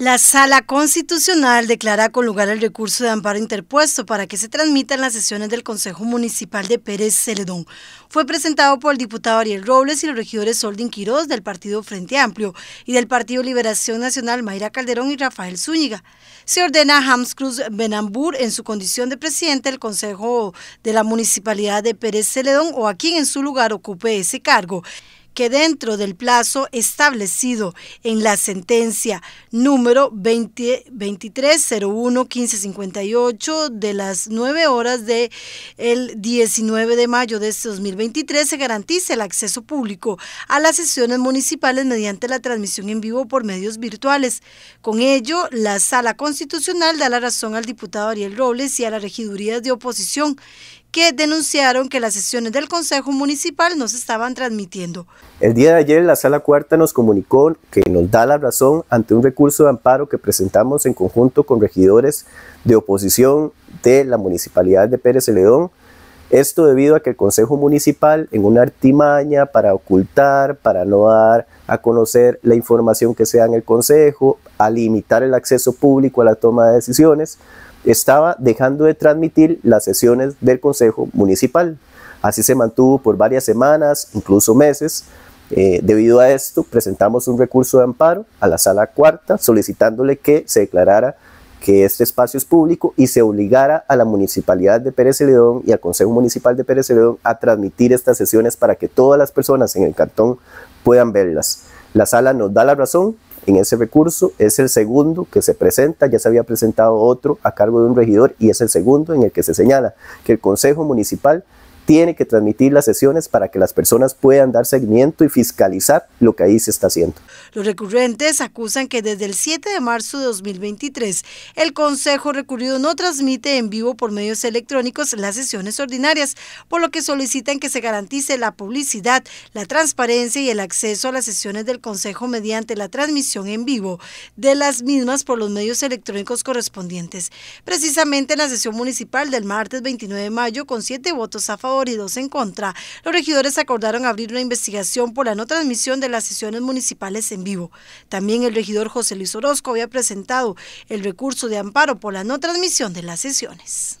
La Sala Constitucional declara con lugar el recurso de amparo interpuesto para que se transmitan las sesiones del Consejo Municipal de Pérez Celedón. Fue presentado por el diputado Ariel Robles y los regidores Soldin Quiroz del Partido Frente Amplio y del Partido Liberación Nacional Mayra Calderón y Rafael Zúñiga. Se ordena a Hams Cruz Benambur en su condición de presidente del Consejo de la Municipalidad de Pérez Celedón o a quien en su lugar ocupe ese cargo que dentro del plazo establecido en la sentencia número 2301-1558 de las 9 horas del el 19 de mayo de este 2023 se garantice el acceso público a las sesiones municipales mediante la transmisión en vivo por medios virtuales. Con ello, la Sala Constitucional da la razón al diputado Ariel Robles y a la regiduría de oposición que denunciaron que las sesiones del Consejo Municipal no se estaban transmitiendo. El día de ayer la Sala Cuarta nos comunicó que nos da la razón ante un recurso de amparo que presentamos en conjunto con regidores de oposición de la Municipalidad de Pérez Celedón. Esto debido a que el Consejo Municipal, en una artimaña para ocultar, para no dar a conocer la información que se da en el Consejo, a limitar el acceso público a la toma de decisiones, estaba dejando de transmitir las sesiones del Consejo Municipal. Así se mantuvo por varias semanas, incluso meses. Eh, debido a esto, presentamos un recurso de amparo a la sala cuarta solicitándole que se declarara que este espacio es público y se obligara a la municipalidad de Pérez Celedón y al Consejo Municipal de Pérez Celedón a transmitir estas sesiones para que todas las personas en el cantón puedan verlas. La sala nos da la razón, en ese recurso es el segundo que se presenta, ya se había presentado otro a cargo de un regidor y es el segundo en el que se señala que el Consejo Municipal tiene que transmitir las sesiones para que las personas puedan dar seguimiento y fiscalizar lo que ahí se está haciendo. Los recurrentes acusan que desde el 7 de marzo de 2023 el Consejo Recurrido no transmite en vivo por medios electrónicos las sesiones ordinarias, por lo que solicitan que se garantice la publicidad, la transparencia y el acceso a las sesiones del Consejo mediante la transmisión en vivo de las mismas por los medios electrónicos correspondientes. Precisamente en la sesión municipal del martes 29 de mayo, con siete votos a favor, y dos en contra, los regidores acordaron abrir una investigación por la no transmisión de las sesiones municipales en vivo. También el regidor José Luis Orozco había presentado el recurso de amparo por la no transmisión de las sesiones.